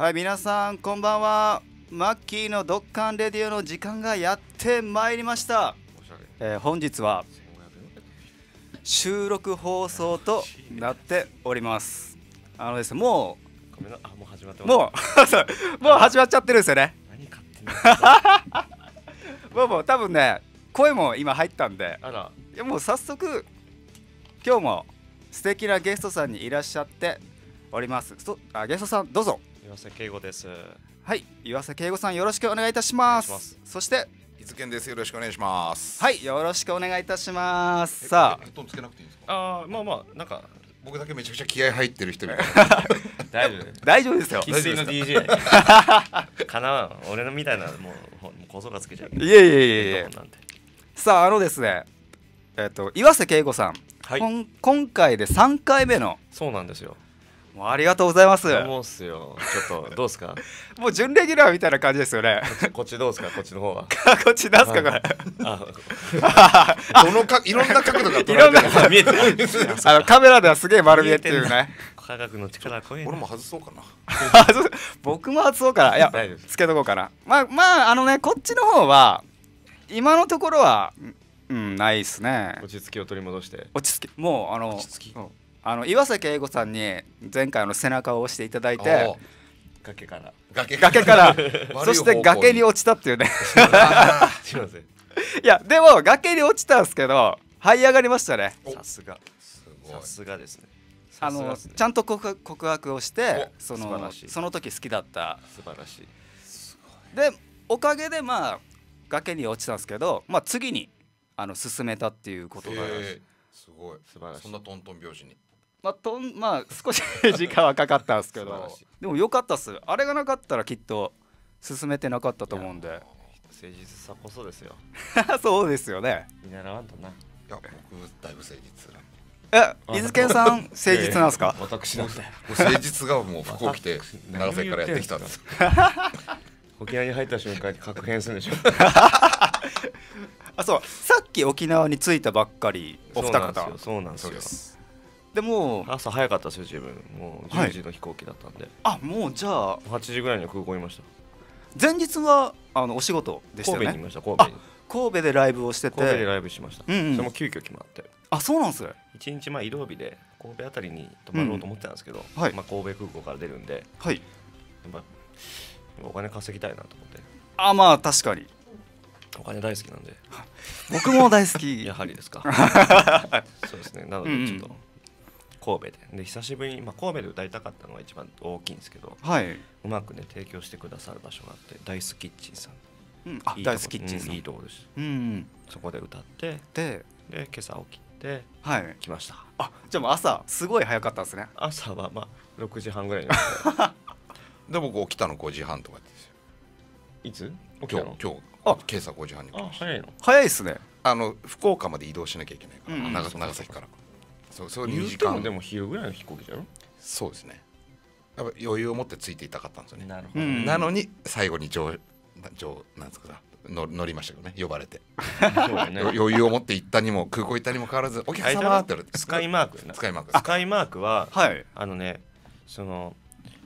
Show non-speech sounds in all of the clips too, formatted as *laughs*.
はい皆さんこんばんはマッキーのドッカンレディオの時間がやってまいりましたえー、本日は収録放送となっておりますあのですねもうもう始まってもう *laughs* もう始まっちゃってるんですよね何勝手に *laughs* もうもう多分ね声も今入ったんでいやもう早速今日も素敵なゲストさんにいらっしゃっておりますそあゲストさんどうぞ岩瀬圭吾ですはい岩瀬圭吾さんよろしくお願いいたしますそして伊豆健ですよろしくお願いしますはいよろしくお願いいたしますさあヘッドつけなくていいですかああまあまあなんか僕だけめちゃくちゃ気合入ってる人みたいな *laughs* 大丈夫大丈夫ですよ生粋の DJ *laughs* かな俺のみたいなもうもう小僧がつけちゃういやいやいやいやさああのですねえっ、と岩瀬圭吾さん、はい、こん今回で3回目のそうなんですよもうありがとうございますもうっすよちょっとどうすか *laughs* もう準レギュラーみたいな感じですよねこっちどうすかこっちの方は *laughs* こっちなすかこれどのかいろんな角度が *laughs* 見えてあのカメラではすげえ丸見えっていうね科学の力こういう俺も外そうかな僕も外そうかないやつけとこうかなまあまああのねこっちの方は今のところはうんないっすね落ち着きを取り戻して落ち着きもうあの落ち着き、うん、あの岩崎英子さんに前回の背中を押していただいて崖から崖から *laughs* そして崖に落ちたっていうね *laughs* いやでも崖に落ちたんですけど這い上がりましたねさすがさすがですねあの、ね、ちゃんと告白をしてそのその時好きだった素晴らしいでおかげでまあ崖に落ちたんですけど、まあ、次にあの進めたっていうことがすすごい素晴らしいそんなトントン拍子にまあ、とんまあ少し *laughs* 時間はかかったんですけどでもよかったっすあれがなかったらきっと進めてなかったと思うんで誠実さこそですよ *laughs* そうですよね見習わんとないや僕だいぶ誠実え伊豆健さん誠実なんですか私だっ誠実がもう服を着て長崎からやってきたんです沖縄に入った瞬間に確変するでしょ *laughs* あそうさっき沖縄に着いたばっかりお二方そうなんですよでも朝早かったですよ自分もう10時の飛行機だったんで、はい、あもうじゃあ8時ぐらいに空港いました前日はあのお仕事でしたよね神戸にいました神戸に神戸でライブをしてて神戸でライブしました、うんうん、それも急遽決まってあそうなんす一日前移動日で神戸あたりに泊まろうと思ってたんですけど、うんはい、まあ、神戸空港から出るんで、はい、やっお金稼ぎたいなと思ってあまあ確かにお金大好きなんで *laughs* 僕も大好き *laughs* やはりですか *laughs* そうですねなのでちょっと、うんうん神戸でで久しぶりに、まあ、神戸で歌いたかったのが一番大きいんですけど、はい、うまくね提供してくださる場所があってダイスキッチンさん、うん、あいいダイスキッチンさん、うん、いいとこです、うん、そこで歌ってでで今朝起きて、はい、来ましたあじゃあもう朝すごい早かったですね朝はまあ6時半ぐらいに *laughs* で僕起きたの5時半とかですよいつ今日今日あ今朝5時半にました早いの早いですねあの福岡まで移動しなきゃいけないから、長崎から。そうそう2時間でも昼ぐらいの飛行機じゃろそうですねやっぱ余裕を持ってついていたかったんですよねなるほど、なのに最後に乗乗なんですかの乗りましたけどね呼ばれて、ね、余裕を持って行ったにも空港行ったにもかかわらず「お客様!」って言われてスカイマークスカイマークスカイマークは、はい、あのねその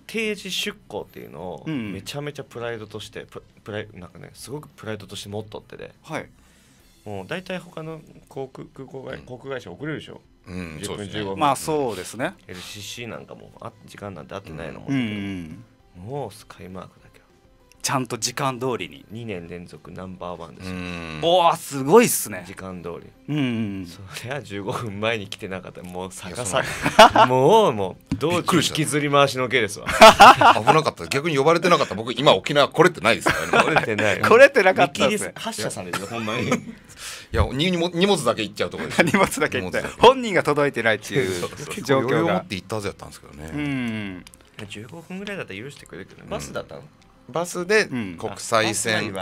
定時出航っていうのをめちゃめちゃプライドとして、うん、プライなんかねすごくプライドとして持っとってで、はい、もう大体他の航空空港会航空会社遅れるでしょ、うん、10分15分、まあそうですね LCC なんかもあ時間なんて合ってないのも、うん、もうスカイマークだけちゃんと時間通りに2年連続ナンバーワンですよおおすごいっすね時間通りうんそりゃ15分前に来てなかったもう逆さ *laughs* もうもう道中引きずり回しのけですわ危なかった逆に呼ばれてなかった僕今沖縄来れてないですよ *laughs* 来れてない来れてなかったっす発射されてほんまにいやに荷物だけ行っちゃうところです *laughs* 荷物だけいって本人が届いてないっていう状況が余裕を持って行ったはずやったんですけどねうん15分ぐらいだったら許してくれるけど、うバスだったのバスで国際線、うん、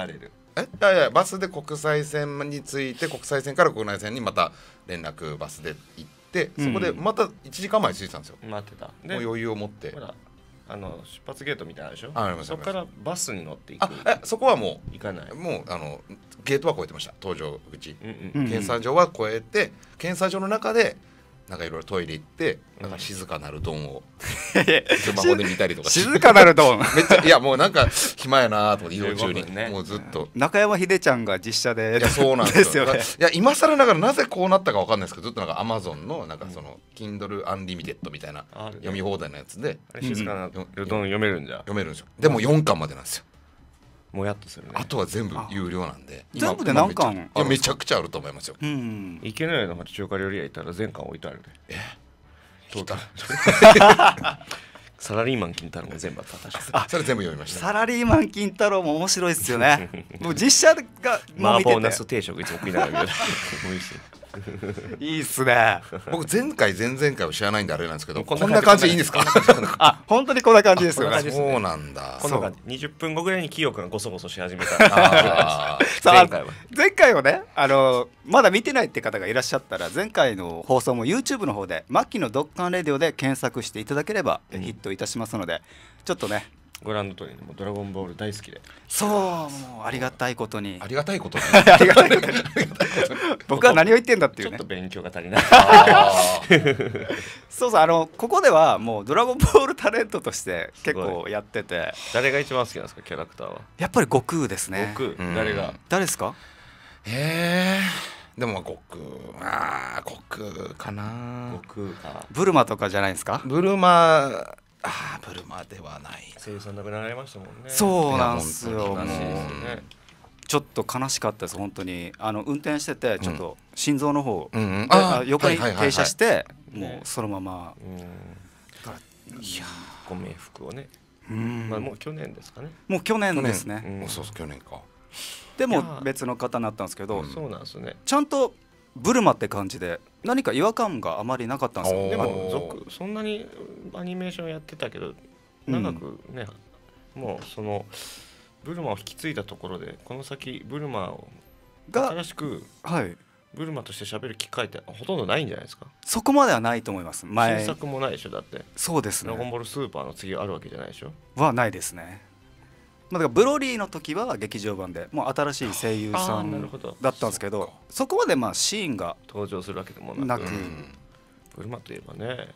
えいやいやバスで国際線について国際線から国内線にまた連絡バスで行って、そこでまた1時間前に着いてたんですよ待ってたもう余裕を持ってほらあの出発ゲートみたいなでしょあそこからバスに乗っていくあそこはもう行かないもうあのゲートは越えてました搭乗口、うんうん、検査場は越えて検査場の中でなんかいろいろトイレ行ってなんか静かなるドンをスマホで見たりとか静かなるドン *laughs* めっちゃいやもうなんか暇やなと移動中に、ね、もうずっと中山秀ちゃんが実写でいやそうなんですよ、*laughs* ね、いや今更ながらなぜこうなったかわかんないですけどずっとなんかアマゾンのなんかその Kindle Unlimited みたいな読み放題のやつで、う静かなるドン読めるんじゃ読めるんですよでも4巻までなんですよもやっとするねあとは全部有料なんで全部で何巻めちゃくちゃあると思いますよ、うん、池のの町中華料理屋行ったら全巻置いてあるねえどうだサラリーマン金太郎も全部あったそれ全部読みましたサラリーマン金太郎も面白いですよね *laughs* もう実写が麻婆ナス定食いつも食いながら見る *laughs* 美味しい *laughs* いいっすね僕前回前々回を知らないんであれなんですけどこんな感じでいいんですか *laughs* あ本当にこんな感じですよね *laughs* そうなんだこの20分後ぐらいに清くがごそごそし始めた前回は前回をねあのまだ見てないって方がいらっしゃったら前回の放送も YouTube の方で「マッキーのドッカンレディオ」で検索していただければヒットいたしますのでちょっとねご覧の通りもうドラゴンボール大好きでそうもうありがたいことにありがたいこと *laughs* *laughs* 僕は何を言ってんだっていうねちょっと勉強が足りない *laughs* そうそうあのここではもうドラゴンボールタレントとして結構やってて誰が一番好きなんですかキャラクターはやっぱり悟空ですね悟空、うん、誰が誰ですかへえでも悟空ああ悟空かな悟空かブルマとかじゃないですかブルマああブルマではない声優さん亡くなられましたもんねそうなんですよもうちょっと悲しかったです本当にあの運転しててちょっと心臓の方、うんあ横に停車して、もうそのまま、いやご冥福をね、まあ、もう去年ですかねもう去年ですね、そうそう去年かでも別の方になったんですけど、そうなんですねちゃんとブルマって感じで何か違和感があまりなかったんですよでもそんなにアニメーションやってたけど長くね、うん、もうそのブルマを引き継いだところでこの先ブルマをが新しく、はい、ブルマとして喋る機会ってほとんどないんじゃないですかそこまではないと思います前新作もないでしょだってそうですね「ドラゴンボールスーパー」の次あるわけじゃないでしょはないですねまあ、だからブロリーの時は劇場版でもう新しい声優さんだったんですけどそこまでまあシーンが登場するわけでもなく、うん、ブルマといえばね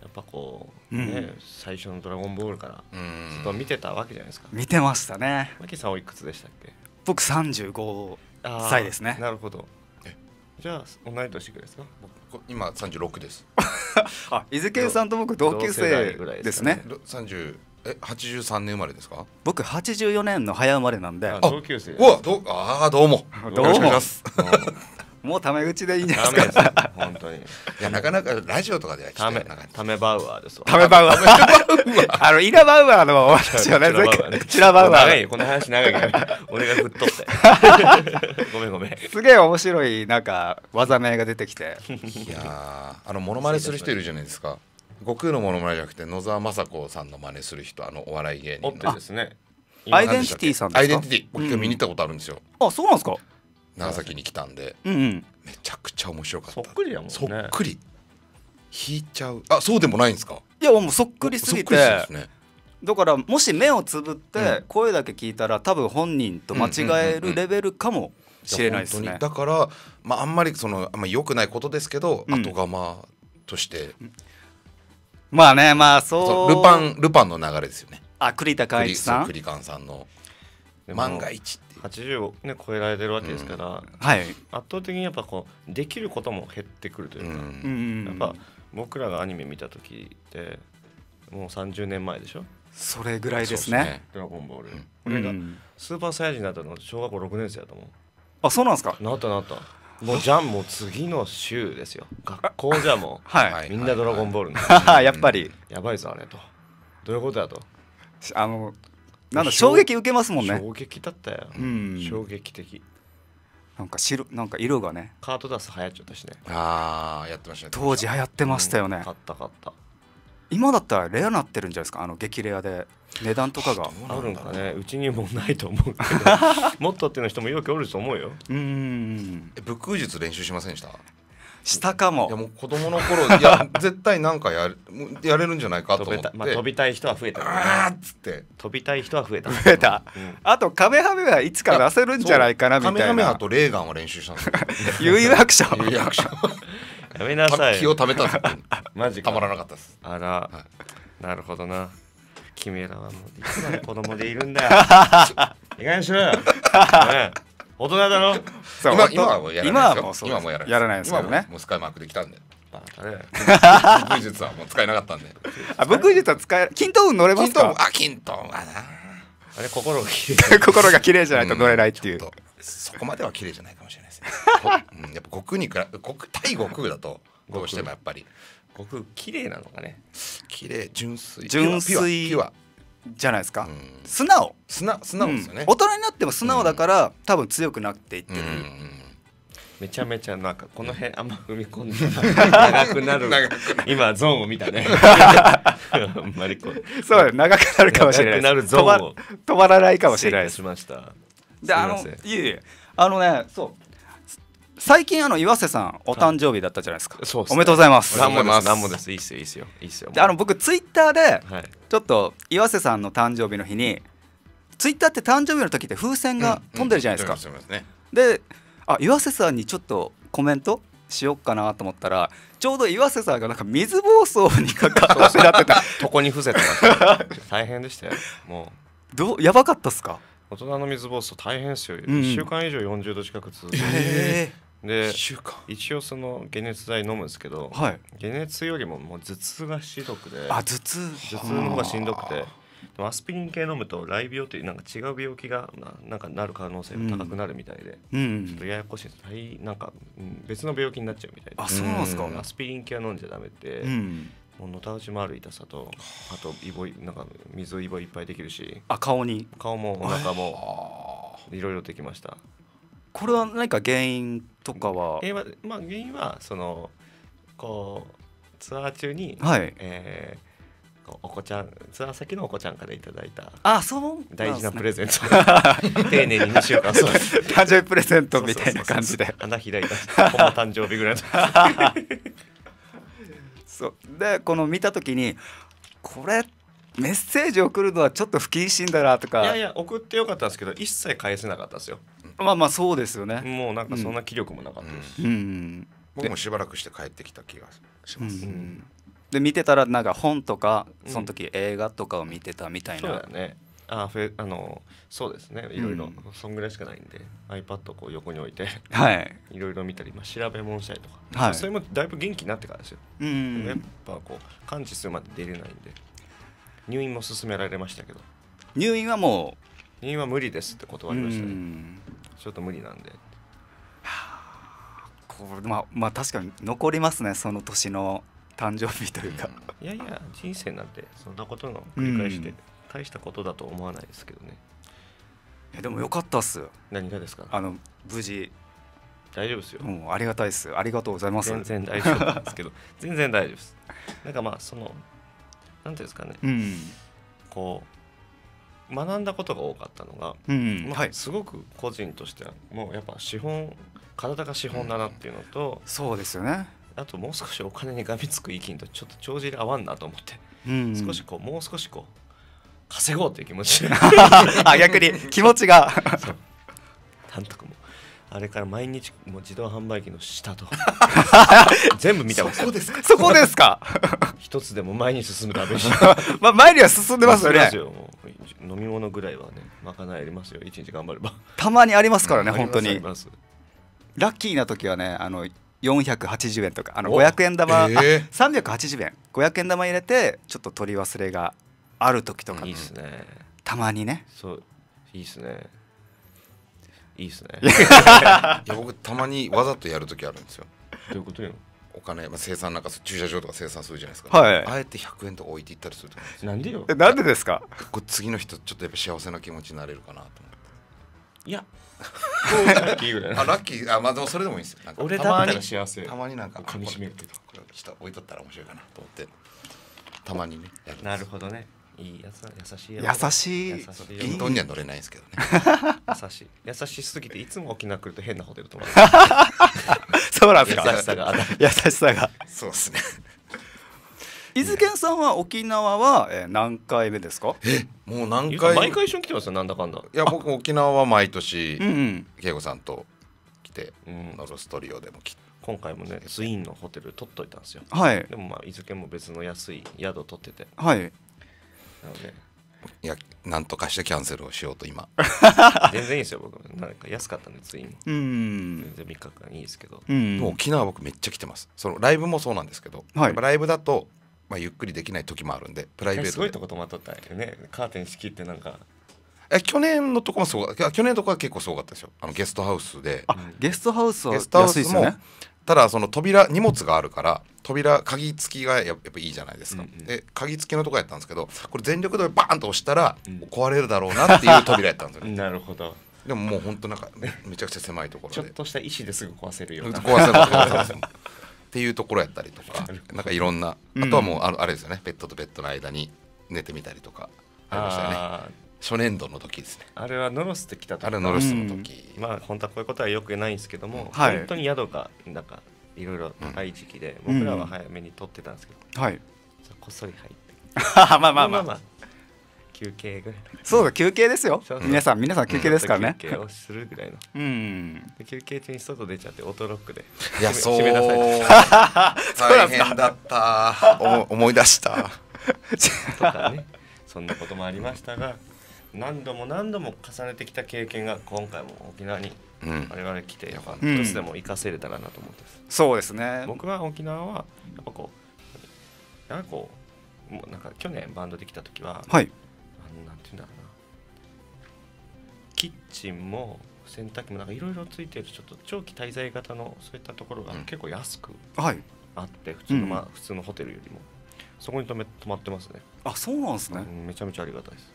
やっぱこうね、うん、最初の「ドラゴンボール」からずっと見てたわけじゃないですか見てましたねマキさんおいくつでしたっけ僕35歳ですねなるほどじゃあ同い年ぐらいですか今36です *laughs* あ伊豆圭さんと僕同級生ぐらいですねですねえ八十三年生まれですか僕八十四年の早生まれなんであ同級生うわどああどうも *laughs* どうももうタメ口でいいんじゃないですか。本当に。*laughs* いやなかなかラジオとかではタメタメバウアーですわ。タメバウアー。あのイラバウアーの話をね、チラバウアー。この話長いから俺が振っとって。*laughs* ごめんごめん。すげえ面白いなんか技名が出てきて。いやあのモノマネする人いるじゃないですか。悟空のものまねじゃなくて野沢雅子さんの真似する人あのお笑い芸人のですねアイデンティティさんアイデンティティ僕見に行ったことあるんですよ、あそうなんですか長崎に来たんで、うんうん、めちゃくちゃ面白かったそっくりやもんねそっくり引いちゃうあそうでもないんですかいやもうそっくりすぎてす、ね、だからもし目をつぶって声だけ聞いたら、多分本人と間違えるレベルかもしれないですねだから、まあ、あんまりそのあんまりよくないことですけど、後釜としてまあねまあそうルパンルパンの流れですよねあ栗田寛一さん栗寛さんの万が一って80を、ね、超えられてるわけですから、うん、はい、圧倒的にやっぱこうできることも減ってくるというか、うん、やっぱ僕らがアニメ見た時ってもう30年前でしょそれぐらいですね「ドラゴンボール」うん、これがスーパーサイヤ人になったの小学校6年生だと思うあそうなんですかなったなったもうじゃあもう次の週ですよ学校じゃもう、はい、みんな「ドラゴンボール」*laughs* やっぱり、やばいぞあれとどういうことだとあのなんだ衝撃受けますもんね衝撃だったよ、うん、衝撃的なんか白なんか色がねカートダス流行っちゃったしねああやってましたね当時流行ってましたよね、うん、買った買った今だったらレアなってるんじゃないですかあの激レアで値段とかがあるんかねうちにもないと思うけど *laughs* もっとっていうの人もよくおると思うようん武空術練習しませんでしたしたかもいやもう子供の頃いや絶対なんかややれるんじゃないかと思って飛,、まあ、飛びたい人は増えた、ね、あっつって飛びたい人は増えた増えた、うん、あとカメハメはいつか出せるんじゃないかなみたいなカメハメハとレーガンを練習したんです有楽有楽書やめなさい気をためたんですマジたまらなかったですあら、はい、なるほどな君らはもういつまで子供でいるんだよ意外にしろよ、大人だろ今今はもうやらないですよ今もうやらないですけどねもうスカイマークできたんであれ武術はもう使えなかったんであ武術は使え均等運乗れますかあ均等はなあれ心が綺麗 *laughs* 心が綺麗じゃないと乗れないっていう、うん、そこまでは綺麗じゃないかもしれないですうん、やっぱ悟空にくら対悟空だとどうしてもやっぱり悟空綺麗なのかね綺麗純粋純粋は。じゃないですか、素直素直素直ですよね、大人になっても素直だから、多分強くなっていってる、めちゃめちゃなんかこの辺あんま踏み込んで長くなる今ゾーンを見たね *laughs* あんまりこうそう長くなるかもしれないなるゾーン止まらないかもしれないしましたであのいえいえあのねそう最近あの岩瀬さんお誕生日だったじゃないですか、そうすねおめでとうございます何もです何もですいいっすよいいっすよいいっすよであの僕ツイッターでちょっと岩瀬さんの誕生日の日にツイッターって誕生日の時って風船が飛んでるじゃないですか、飛んでますねであ岩瀬さんにちょっとコメントしよっかなと思ったらちょうど岩瀬さんがなんか水暴走にかかってなってた *laughs* 床に伏せてました大変でしたよもうどうやばかったっすか大人の水暴走大変ですよ、うん1週間以上40度近く続いて、えで一応その解熱剤飲むんですけど、はい、解熱よりももう頭痛がしどくであ頭痛頭痛の方がしんどくてでもアスピリン系飲むと雷病というなんか違う病気がななんかなる可能性が高くなるみたいで、うん、ちょっとややこしいでなんか別の病気になっちゃうみたいであそうなんですか、アスピリン系は飲んじゃダメで、うん、もうのたうち回る痛さとあとイボなんか水をイボいっぱいできるしあ顔に顔もお腹もいろいろできましたこれは何か原因とかはえ因まあ、原因はそのこうツアー中に、はいえーお子ちゃんツアー先のお子ちゃんからいただいたあそう大事なプレゼント、ね、*laughs* 丁寧に2週間そう誕生日プレゼントみたいな感じで花開いたほんま誕生日ぐらいの *laughs* そうでこの見た時にこれっメッセージ送るのはちょっと不謹慎だなとかいやいや送ってよかったんですけど一切返せなかったですよまあまあそうですよねもうなんかそんな気力もなかったですうん、うん、僕もしばらくして帰ってきた気がします、うん、うん、で見てたらなんか本とかその時映画とかを見てたみたいな、うん、そうだねあフェあのそうですねいろいろ、そんぐらいしかないんで iPad をこう横に置いて、はい、いろいろ見たり、まあ、調べ物したりとか、はい、それもだいぶ元気になってからですよ、うん、やっぱこう感知するまで出れないんで入院も勧められましたけど入院はもう入院は無理ですって断りましたねちょっと無理なんでこれまあまあ確かに残りますねその年の誕生日というか、うん、いやいや人生なんてそんなことの繰り返して大したことだと思わないですけどね、いやでもよかったっす何がですかあの無事大丈夫ですよ、もうありがたいですありがとうございます全然大丈夫ですけど全然大丈夫ですなんかまあそのなんていうんですかね、うん、こう学んだことが多かったのが、うんまあ、すごく個人としてはもうやっぱ資本体が資本だなっていうのと、うん、そうですよねあともう少しお金にがみつく意見とちょっと帳尻合わんなと思って、うん、少しこうもう少しこう稼ごうという気持ち *laughs* あ逆に気持ちが監督もあれから毎日もう自動販売機の下と *laughs* 全部見たことそうですかそこですか一つでも前に進むためにまあ前には進んでますよね飲み物ぐらいはねまかないりますよ一日頑張ればたまにありますからね、うん、本当にラッキーな時はねあの480円とかあの500円玉、えー、380円500円玉入れてちょっと取り忘れがある時とか、いいですねたまにねそういいですねいいですねいや僕たまにわざとやる時あるんですよどういうことよお金、まあ、生産なんか駐車場とか生産するじゃないですか、はいあえて100円とか置いていったりするとなんでよえなんでですかこれ次の人ちょっとやっぱ幸せな気持ちになれるかなと思っていや *laughs* ラッキーぐらいあラッキーあまあでもそれでもいいですよ俺たまに幸せたまになんかかみしめるけどこれちょっと置いとったら面白いかなと思ってたまにねなるほどねいいやさ優しい優しい優しいには乗れないですけどね *laughs* 優しい優しすぎていつも沖縄来ると変なホテル泊まる *laughs* そうなんですか優しさが優しさがそうですね *laughs* 伊豆健さんは沖縄は何回目ですかえもう何回毎回一緒に来てますよなんだかんだいや僕沖縄は毎年恵子さんと来て、うん、ノロストリオでも来て今回もねスインのホテル取っといたんですよはいでもまあ伊豆県も別の安い宿取っててはいなのでいやなんとかしてキャンセルをしようと今 *laughs* 全然いいですよ僕なんか安かったんでついにうん全然3日間いいですけどうも沖縄僕めっちゃ来てますそのライブもそうなんですけど、はい、ライブだと、まあ、ゆっくりできない時もあるんでプライベートすごいとこ泊まっとったんねカーテン仕切ってなんかえ去年のとこもすごか去年のとこは結構すごかったですよあのゲストハウスでゲストハウスは安いですよねただその扉荷物があるから、うん扉鍵付きがやっぱいいじゃないですか、うんうん、で鍵付きのとこやったんですけどこれ全力でバーンと押したら壊れるだろうなっていう扉やったんですよ、*laughs* なるほどでももう本当なんかめちゃくちゃ狭いところでちょっとした石ですぐ壊せるような壊せるっていうところやったりとかなんかいろんなあとはもうあれですよねベッドとベッドの間に寝てみたりとかありましたよね初年度の時ですねあれはノロスって来た時あれノロスの時、うん、まあ本当はこういうことはよくないんですけども、はい、本当に宿がなんかいろいろ高い時期で、うん、僕らは早めに取ってたんですけど、うん、はいこっそり入って *laughs* まあまあまあ、まあ、休憩ぐらいそうだ休憩ですよ皆さん皆さん休憩ですからね、休憩をするぐらいの、うん、休憩中に外出ちゃってオートロックでいやそうめ出され *laughs* 大変だったお思い出したとかねそんなこともありましたが何度も何度も重ねてきた経験が今回も沖縄に我々来てやっぱ一つでも行かせれたらなと思ってます、そうですね僕は沖縄はやっぱこうなんかこうもうなんか去年バンドできた時は、はい、あのなんていうんだろうなキッチンも洗濯機もなんかいろいろついてるちょっと長期滞在型のそういったところが結構安くあって普通の、まあ、普通のホテルよりもそこに泊め泊まってますねあそうなんですねめちゃめちゃありがたいです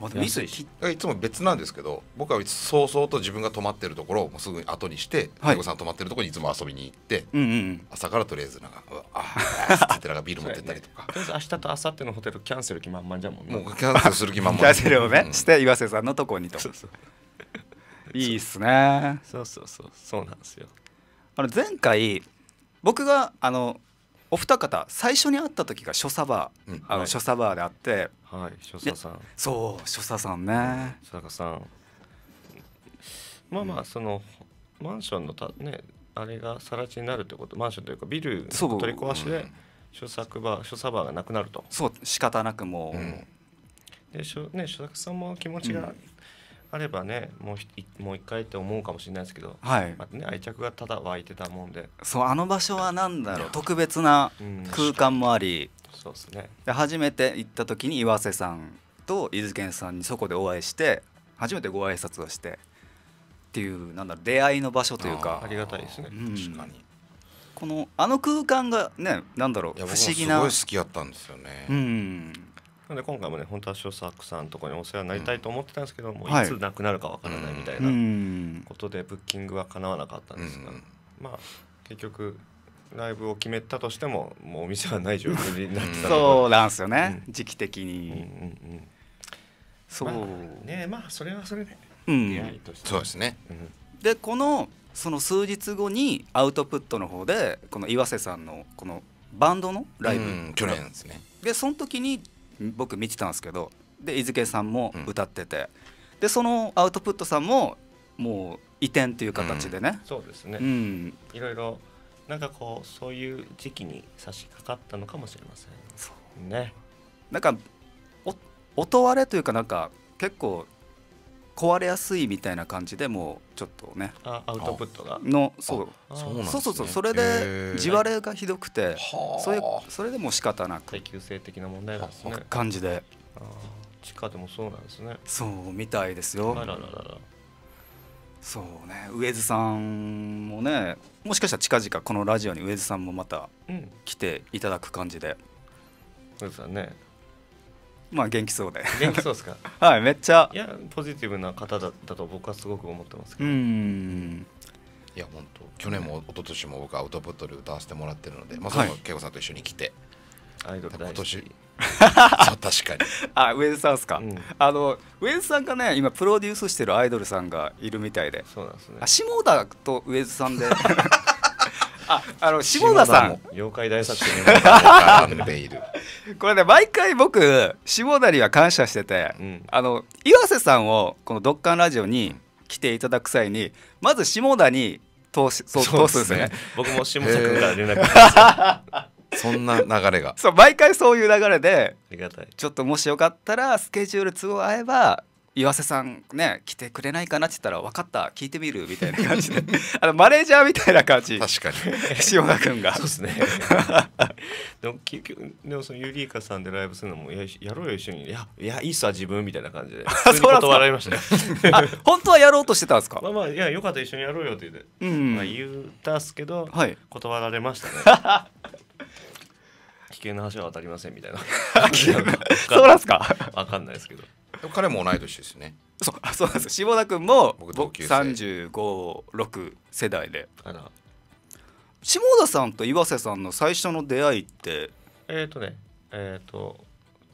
まあ、ミスいつも別なんですけど僕は早々と自分が泊まってるところをすぐ後にして英子、はい、さん泊まってるところにいつも遊びに行って、うんうん、朝からとりあえずなんか「ああ」ってなんかビール持ってったりとか、ね、とりあえず明日と明後日のホテルキャンセル気満々じゃもんねもうキャンセルする気満々 *laughs* キャンセルをね、うん、して岩瀬さんのとこにとそうそういいっすねそうそうそうそうなんですよあの前回僕があのお二方最初に会った時が所作バー、うん、あの所作バーであって、はい、所作さんそう所作さんね所作さんまあまあその、マンションのたねあれが更地になるってことマンションというかビルの取り壊しで所作バー所作バーがなくなるとそう仕方なくもう、うん、で所、ね所作さんも気持ちが、うんあればねもう一回って思うかもしれないですけど、はいまね、愛着がただ湧いてたもんでそうあの場所は何だろう特別な空間もあり、うん、そうですねで初めて行った時に岩瀬さんと伊豆健さんにそこでお会いして初めてご挨拶をしてっていうなんだろう出会いの場所というかありがたいですね、うん、確かにこのあの空間がねなんだろう不思議なすごい好きやったんですよね、うん、なので今回もね本当は小作さんとかにお世話になりたいと思ってたんですけど、もういつなくなるかわからないみたいなことでブッキングはかなわなかったんですが、まあ結局ライブを決めたとしてももうお店はない状況になってた *laughs* そうなんですよね、うん、時期的に、うんうんうん、そう、まあ、ねまあそれはそれで、うん、そうですね、うん、でこのその数日後にアウトプットの方でこの岩瀬さんのこのバンドのライブ、去年ですねでその時に僕見てたんですけどで伊豆さんも歌ってて、うん、でそのアウトプットさんももう移転という形でね、うん、そうですね、うん、いろいろなんかこうそういう時期に差し掛かったのかもしれませんねなんかお音割れというかなんか結構壊れやすいみたいな感じでもうちょっとねアウトプットがのそうそうそうそうそうそれで地割れがひどくてそれそれでも仕方なく耐久性的な問題なんですね感じで地下でもそうなんですねそうみたいですよそうね上津さんもねもしかしたら近々このラジオに上津さんもまた来ていただく感じで、うん、上津さんねまあ元気そうで元気そうですか *laughs* はいめっちゃいやポジティブな方だったと僕はすごく思ってますけどうんいや本当去年も一昨年も僕はアウトプットで歌わせてもらってるので、まあ、それ恵子さんと一緒に来て、はい、今年 *laughs* そう確かに *laughs* あウェズさんですか、うん、あのウェズさんがね今プロデュースしてるアイドルさんがいるみたいでそうなんですね下田とウェズさんであ、あの下田さん。妖怪大作戦にでいる。*laughs* これね毎回僕下田には感謝してて、うん、あの岩瀬さんをこのドッカンラジオに来ていただく際に、まず下田に通し通すんですね。僕も下田君から連絡。そんな流れが。*laughs* そう毎回そういう流れで。ありがたい。ちょっともしよかったらスケジュール都合合えば岩瀬さんね来てくれないかなって言ったら分かった聞いてみるみたいな感じで *laughs* あのマネージャーみたいな感じ確かに塩田君がそうですね *laughs* でも結局でもそのユリイカさんでライブするのもややろうよ一緒にいやいやいいさ自分みたいな感じで *laughs* 断られました本当はやろうとしてたんですかまあまあいやよかった一緒にやろうよって言って、うん、まあ、言ったっすけど、はい、断られましたね危険な橋は渡りませんみたいなそうなんすか分かんないですけど彼も同い年ですねそうそうなんです下田君も僕同級生3五、6世代で下田さんと岩瀬さんの最初の出会いってえっ、ー、とねえっ、ー、と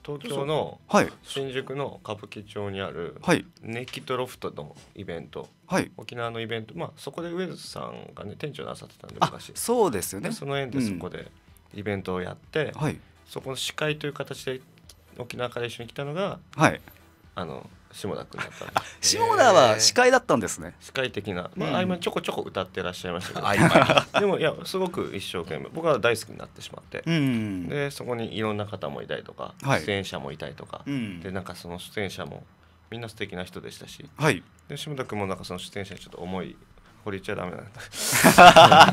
東京の新宿の歌舞伎町にあるネキッドロフトのイベント、はい、沖縄のイベント、まあ、そこで上津さんがね店長なさってたんで昔そうですよねその縁でそこでイベントをやって、はい、そこの司会という形で沖縄から一緒に来たのが、はい、あの下田君だった下田は司会だったんですね司会的な、まあ、あい合間ちょこちょこ歌ってらっしゃいましたけどでもいやすごく一生懸命僕は大好きになってしまって、でそこにいろんな方もいたりとか、出演者もいたりとか、でなんかその出演者もみんな素敵な人でしたし、はい、で下田君もなんかその出演者にちょっと思い掘りちゃダメなんだ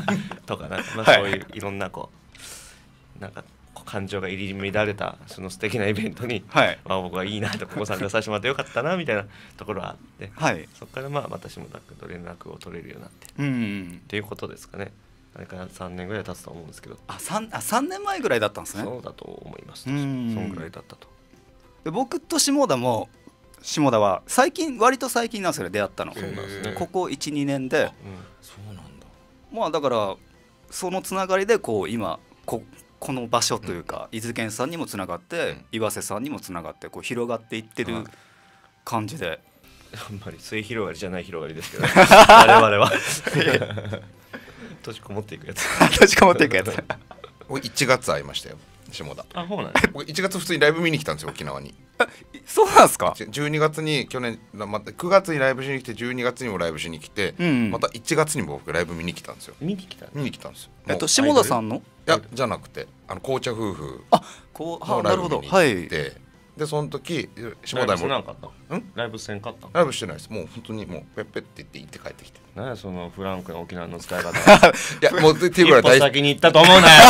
*laughs* とかなんか、まあ、そういういろんなこうなんか感情が入り乱れたその素敵なイベントに、はいまあ、僕はいいなとここ参加させてもらってよかったなみたいなところはあって、はい、そこからまあ私もダくと連絡を取れるようになって、うんうん、っていうことですかね。あれから3年ぐらい経つと思うんですけどあ 3, あ3年前ぐらいだったんですねそうだと思いますそんぐらいだったとで僕と下田も下田は最近割と最近なんですよ出会ったの、ね、ここ12年で、うん、そうなんだまあだからそのつながりでこう今ここの場所というか、伊豆県さんにもつながって、岩瀬さんにもつながってこう広がっていってる感じで、あんまり末広がりじゃない広がりですけど *laughs* 我々は *laughs* 閉じこもっていくやつ *laughs* 閉じこもっていくやつ1月会いましたよ下田あそうなん僕1月普通にライブ見に来たんですよ沖縄にそうなんすか12月に去年また9月にライブしに来て12月にもライブしに来て、うんうん、また1月にも僕ライブ見に来たんですよ見に来た見に来たんですよえっと下田さんのいやじゃなくてあの紅茶夫婦あこうなるほどはいでその時下田もライブせんかったライブしてないですもう本当にもうペッペッて言って行って帰ってきて何やそのフランクの沖縄の使い方 *laughs* いやもうっていうぐらい大先に行ったと思うなよ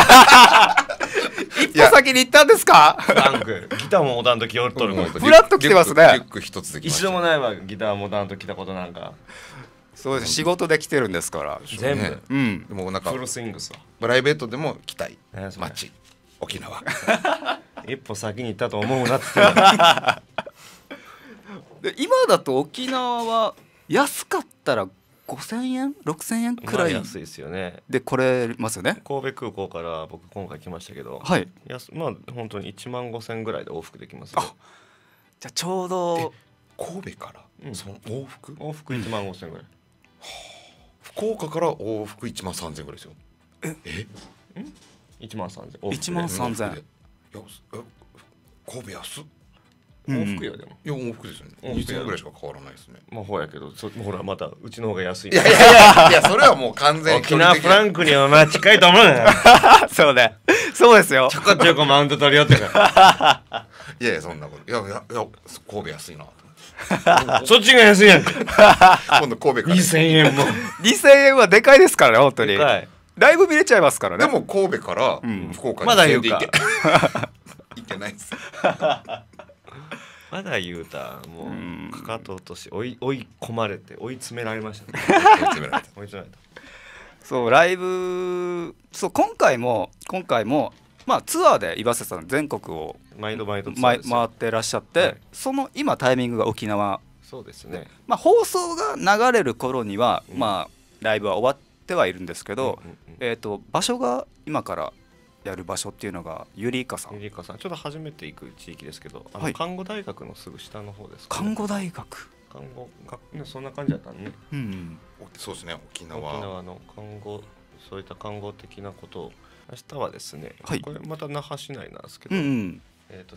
*laughs* 一歩先に行ったんですかタンクギターもモダンときおっるもフラット来てますね一つ一度もないわギター持たんと来たことなんかそうです仕事で来てるんですから全部、うんでもなんかフルスイングスプライベートでも来たい街沖縄 *laughs* 一歩先に行ったと思うなって *laughs* 今だと沖縄は安かったら五千円六千円くらい、安いですよねで来れますよね神戸空港から僕今回来ましたけどはい安まあ本当に一万五千ぐらいで往復できます、あじゃあちょうど神戸から、うん、その往復往復一万五千ぐらい、うん、福岡から往復一万三千ぐらいですよええ一万三千一万三千いや神戸安っ往復よでも、いや往復ですよね2円ぐらいしか変わらないですねまあほやけどそほらまたうちの方が安いいやいやいやいやそれはもう完全に沖縄フランクにはまあ近いと思うね *laughs* そうそうですよちょこちょこマウント取り寄ってから *laughs* いやいやそんなこといやいやいや神戸安いな *laughs* そっちが安いやん今度神戸から2000円も2000円はでかいですからね本当にだいぶ見れちゃいますからねでも神戸から福岡に行って、うん、まだ言うか行ってないですまだ言うたもうかかと落とし追い追い込まれて追い詰められましたね *laughs* 追い詰められた追い詰められたそうライブそう今回も今回もまあツアーで岩瀬さん全国を毎度毎度回ってらっしゃって、はい、その今タイミングが沖縄そうですね、まあ、放送が流れる頃には、うん、まあライブは終わってはいるんですけど、うんうんうん、えーと、と場所が今からやる場所っていうのがユリイカさんユリイカさんちょっと初めて行く地域ですけどあの、看護大学のすぐ下の方ですか、看護大学看護学ねそんな感じだったねうんうんそうですね沖沖縄の看護そういった看護的なことを明日はですね、はいこれまた那覇市内なんですけど、うんえっ、と *laughs*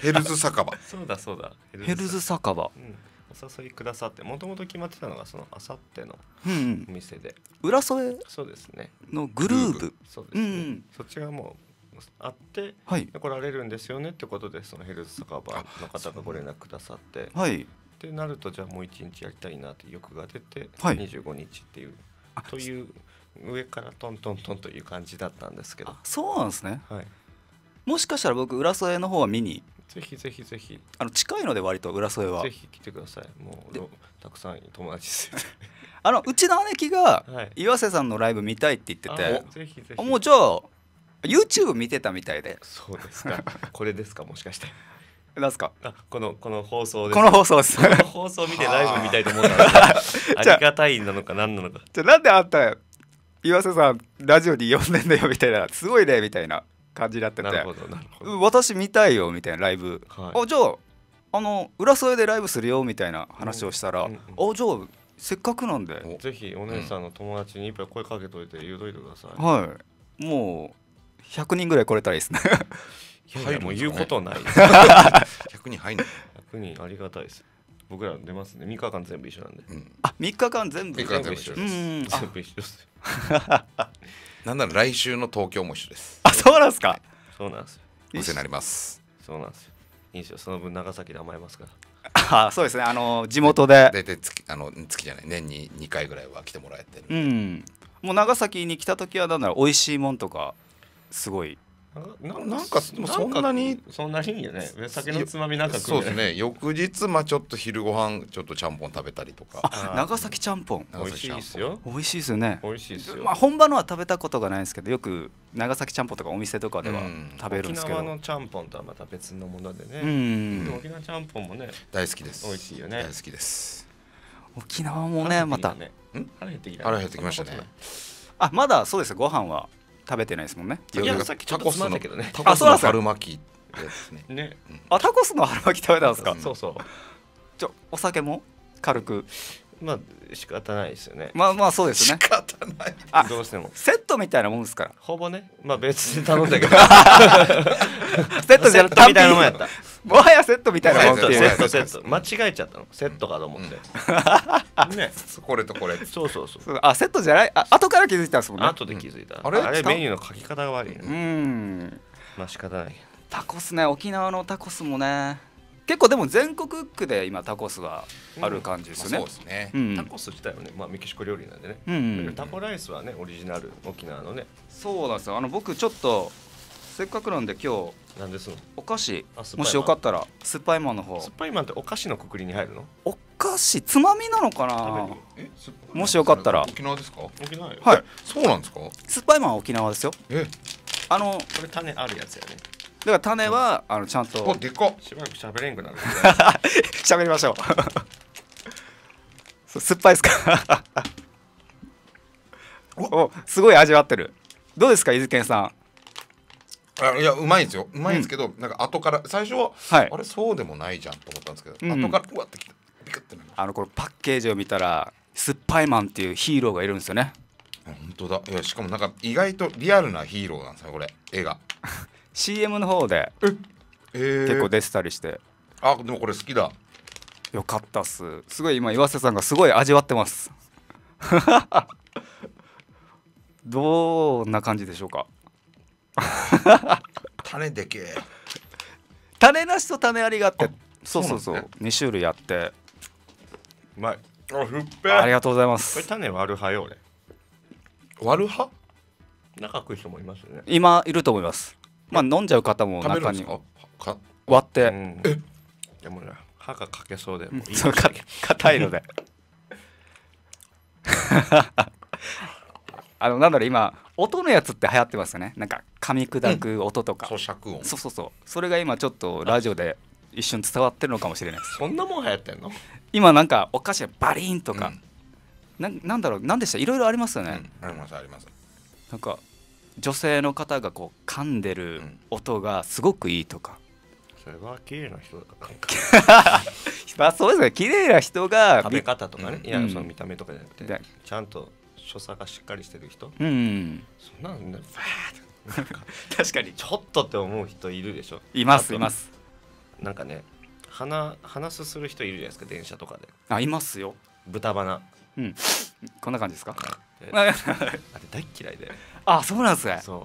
ヘルズ酒場そうだそうだヘヘルズ酒場うんお誘いくださってもともと決まってたのがそのあさってのお店で、うんうん、浦添そうですねのグループそうですね、そっちがもうあって、はい、来られるんですよねってことでそのヘルス酒場の方がご連絡くださって、はい、ってなるとじゃあもう一日やりたいなって欲が出て、はい、25日っていうという上からトントントンという感じだったんですけどそうなんですね、はい、もしかしたら僕浦添の方は見にぜひぜひぜひあの近いので割と浦添はぜひ来てくださいもうたくさん友達です *laughs* あのうちの姉貴が岩瀬さんのライブ見たいって言ってて、ぜひぜひもうじゃあ YouTube 見てたみたいでそうですか *laughs* これですかもしかしてなんすかこのこの放送ですこの放送です放送見てライブ見たいと思ったらありがたいなのか何なのかじゃあなんであんた岩瀬さんラジオに呼んでんだよみたいなすごいねみたいな感じになってて私見たいよみたいなライブ、はい、あじゃああの浦添でライブするよみたいな話をしたら、うんあじゃあせっかくなんでぜひお姉さんの友達にいっぱい声かけといて言うといてください、はいもう100人ぐらい来れたらいいですね *laughs* いやいやもう言うことない100人 *laughs* 入んない100人ありがたいです僕ら出ますね3日間全部一緒なんで、うん、あ3日間全部全部一緒です、全部一緒です *laughs* なんなら来週の東京も一緒です。あそうなんすかそうなんですよ。お世話になります。そうなんですよ。いいですよ。その分長崎で甘えますから。*laughs* あそうですねあの地元で大体月あの月じゃない年に2回ぐらいは来てもらえてる。うんもう長崎に来た時はなんなら美味しいもんとかすごいななんかでもそんなにそんなにいいよね酒のつまみなんか食う、そうですね翌日まあちょっと昼ご飯ちょっとちゃんぽん食べたりとか長崎ちゃんぽん美味しいですよ美味しいですよね美味しいですよまあ本場のは食べたことがないですけどよく長崎ちゃんぽんとかお店とかでは食べるんですけど、うん、沖縄のちゃんぽんとはまた別のものでねうん沖縄ちゃんぽんもね大好きです美味しいよね大好きです沖縄もねまた腹減ってきましたねあまだそうですご飯は食べてないですもんね。いやさっきちょっとつまんだけどね。タコスの春巻きですね。ね。あタコスの春巻き食べたんですか。そうそう。ちょお酒も軽く。まあ仕方ないですよねまあまあそうですね仕方ないあどうしてもセットみたいなもんですからほぼねまあ別に頼んだけどセットじゃなみたいなもんやったもはやセットみたいなもんっていうセットセット間違えちゃったのセットかと思って、うん、ねこれとこれそうそうそうあセットじゃないあ後から気づいたんですもんね後で気づいた、うん、あれあれメニューの書き方が悪いねうんまあ仕方ないタコスね沖縄のタコスもね結構でも全国区で今タコスはある感じですね、うんまあ、そうですね、うんタコス自体はね、まあ、メキシコ料理なんでね、うんうんタコライスはねオリジナル沖縄のねそうなんですよあの僕ちょっとせっかくなんで今日なんですお菓子もしよかったら酸っぱいマンの方酸っぱいマンってお菓子のくくりに入るのお菓子つまみなのかなもしよかったら沖縄ですか沖縄はいそうなんですか酸っぱいマンは沖縄ですよえあのこれ種あるやつやねだから種は、あのちゃんとおでこしばらく喋れんくなる、ね、*laughs* 喋りましょうそう *laughs* 酸っぱいですか *laughs* おすごい味わってるどうですか伊豆健さんあいやうまいですようまいんですけど、うん、なんか後から最初は、はい、あれそうでもないじゃんと思ったんですけど、うん、後からうわってきてビクってなあのこのパッケージを見たら酸っぱいマンっていうヒーローがいるんですよね本当だいやしかもなんか意外とリアルなヒーローなんですよこれ絵が CM の方で結構出てたりして、えー、あでもこれ好きだよかったっすすごい今岩瀬さんがすごい味わってます *laughs* どんな感じでしょうか *laughs* 種でけ種なしと種ありがあってそうそうそう、ね、2種類あってうまいあふっぺありがとうございますこれ種割る派よ俺割る派仲く人もいますね今いると思いますまあ飲んじゃう方も中に割って、うん、でもね歯が欠けそうでもういい硬いので *laughs* あのなんだろう今音のやつって流行ってますよねなんか噛み砕く音とか、うん、そうそうそうそれが今ちょっとラジオで一瞬伝わってるのかもしれないそんなもん流行ってんの今なんかお菓子バリーンとか、うん、ななんだろうなんでしたいろいろありますよね、うん、ありますありますなんか女性の方がこう噛んでる音がすごくいいとか、それは綺麗な人だから *laughs* まあそうですね綺麗な人が食べ方とかね、うん、いやその見た目とかじゃなくて、うん、ちゃんと所作がしっかりしてる人、うん、そんなのねバーって *laughs* 確かにちょっとって思う人いるでしょいますいますなんかね鼻話すする人いるじゃないですか電車とかであいますよ豚鼻うんこんな感じですか *laughs* あれ大嫌いであそうなんすねそう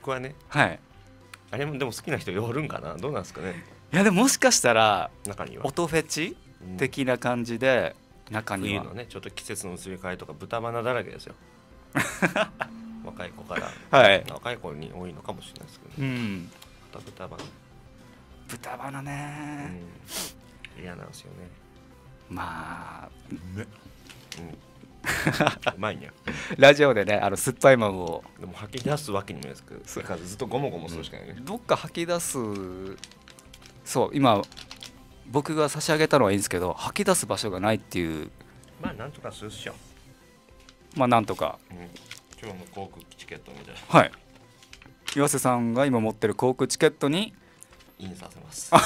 僕はねはいあれもでも好きな人よるんかなどうなんすかねいやでももしかしたら中には音フェチ的な感じで、中には冬のねちょっと季節の移り変えとか豚鼻だらけですよ *laughs* 若い子から、はい、若い子に多いのかもしれないですけど、ね、うん、豚鼻豚鼻ね嫌、なんですよねまあ、ねうん、うまいねラジオでねあの酸っぱいマまをでも吐き出すわけにもいかずずっとゴモゴモするしかないね、うん、どっか吐き出すそう今僕が差し上げたのはいいんですけど吐き出す場所がないっていうまあなんとかするっしょまあなんとか、うん、今日の航空チケットみたいなはい岩瀬さんが今持ってる航空チケットにンさせます *laughs* こ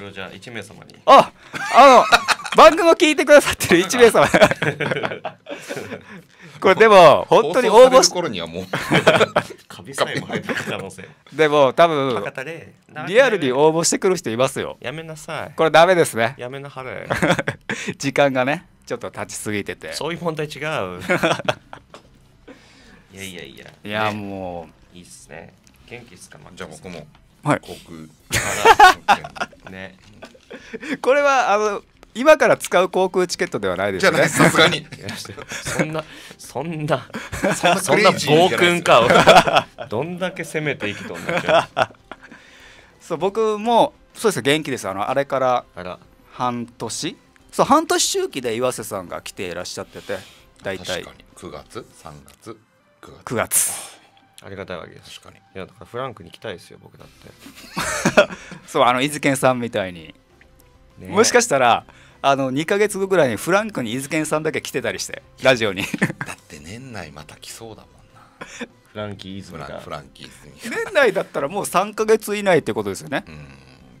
れをじゃあ1名様にああの番組を聞いてくださってる1名様 *laughs* これでも本当に応募し頃にはもう *laughs* さえも入てでも多分リアルに応募してくる人いますよやめなさいこれダメですねやめなはれ *laughs* 時間がねちょっと経ちすぎててそういう問題違ういやいやいやいや、ね、もういいっすね元気っすか、まあ、じゃあ僕もはい航空ねこれはあの今から使う航空チケットではないですねさすがにそんなそんなそんな暴君か *laughs* どんだけ攻めていきとんだそう僕もそうです元気ですあのあれから半年そう半年周期で岩瀬さんが来ていらっしゃってて大体9月3月9月 ,9 月ありがたいわけです確かにいやだからフランクに来たいですよ僕だって *laughs* そうあの伊豆健さんみたいに、ね、もしかしたらあの2か月後ぐらいにフランクに伊豆健さんだけ来てたりしてラジオにだって年内また来そうだもんなフランキー泉フランキー泉年内だったらもう3か月以内ってことですよね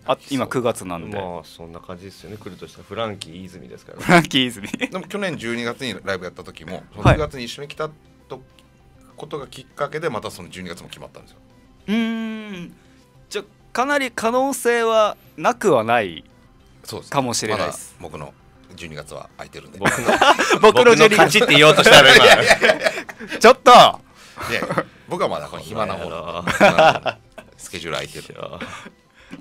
あ今9月なんでまあそんな感じですよね来るとしたらフランキー泉ですからフランキー泉 *laughs* でも去年12月にライブやった時も9月に一緒に来たと、ことがきっかけでまたその12月も決まったんですようんじゃかなり可能性はなくはないかもしれないです。ま、僕の12月は空いてるんで。僕の *laughs* 僕の勝ちって言おうとしたら今。ちょっと。僕はまだ暇な方のスケジュール空いてる。